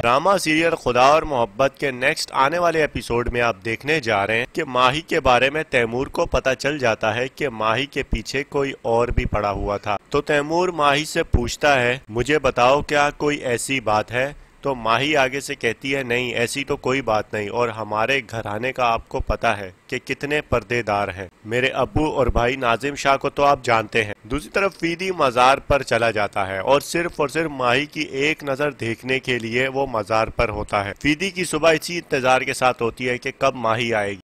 drama serial खुदा और मोहब्बत के नेक्स्ट आने वाले एपिसोड में आप देखने जा रहे हैं कि माही के बारे में तैमूर को पता चल जाता है कि माही के पीछे कोई और भी पड़ा हुआ था तो तैमूर माही से पूछता है मुझे बताओ क्या कोई ऐसी बात है तो माही आगे से कहती है नहीं ऐसी तो कोई बात नहीं और हमारे घराने का आपको पता है कि कितने पर्देदार हैं मेरे अबू और भाई नाजिम शाह को तो आप जानते हैं दूसरी तरफ फीदी मज़ार पर चला जाता है और सिर्फ और सिर्फ माही की एक नज़र देखने के लिए वो मज़ार पर होता है फीदी की सुबह इसी इंतज़ार के साथ होती है कि कब माही आएगी